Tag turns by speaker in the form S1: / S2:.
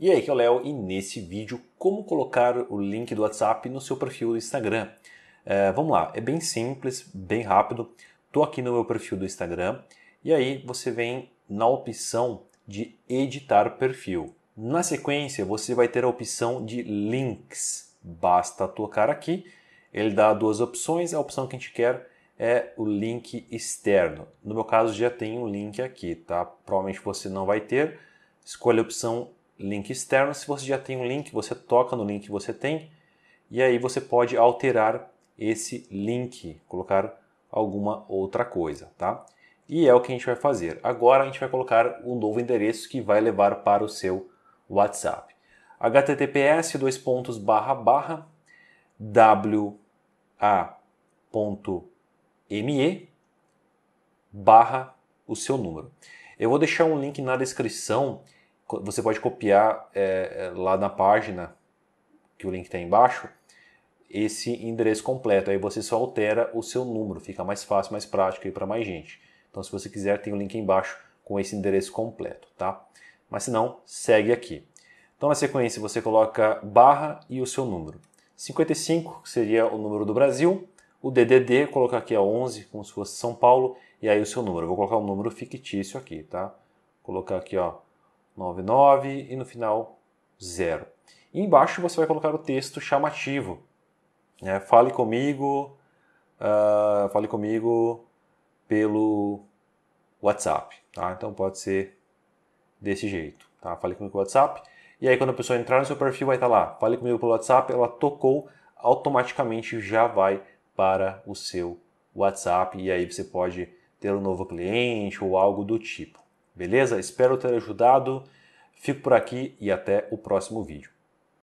S1: E aí que é o Léo e nesse vídeo como colocar o link do WhatsApp no seu perfil do Instagram. É, vamos lá, é bem simples, bem rápido. Estou aqui no meu perfil do Instagram e aí você vem na opção de editar perfil. Na sequência você vai ter a opção de links. Basta tocar aqui, ele dá duas opções, a opção que a gente quer é o link externo. No meu caso já tem um link aqui, tá? Provavelmente você não vai ter. Escolha a opção link externo. Se você já tem um link, você toca no link que você tem e aí você pode alterar esse link, colocar alguma outra coisa, tá? E é o que a gente vai fazer. Agora a gente vai colocar um novo endereço que vai levar para o seu WhatsApp. https dois pontos barra barra me barra o seu número. Eu vou deixar um link na descrição você pode copiar é, é, lá na página, que o link está embaixo, esse endereço completo. Aí você só altera o seu número, fica mais fácil, mais prático e para mais gente. Então, se você quiser, tem o um link embaixo com esse endereço completo, tá? Mas se não, segue aqui. Então, na sequência, você coloca barra e o seu número. 55 seria o número do Brasil, o DDD, colocar aqui a 11, como se fosse São Paulo, e aí o seu número. Eu vou colocar um número fictício aqui, tá? Vou colocar aqui, ó, 99 e no final 0. E embaixo você vai colocar o texto chamativo. Né? Fale comigo, uh, fale comigo pelo WhatsApp. Tá? Então pode ser desse jeito. Tá? Fale comigo pelo WhatsApp. E aí quando a pessoa entrar no seu perfil vai estar tá lá. Fale comigo pelo WhatsApp. Ela tocou, automaticamente já vai para o seu WhatsApp. E aí você pode ter um novo cliente ou algo do tipo. Beleza? Espero ter ajudado. Fico por aqui e até o próximo vídeo.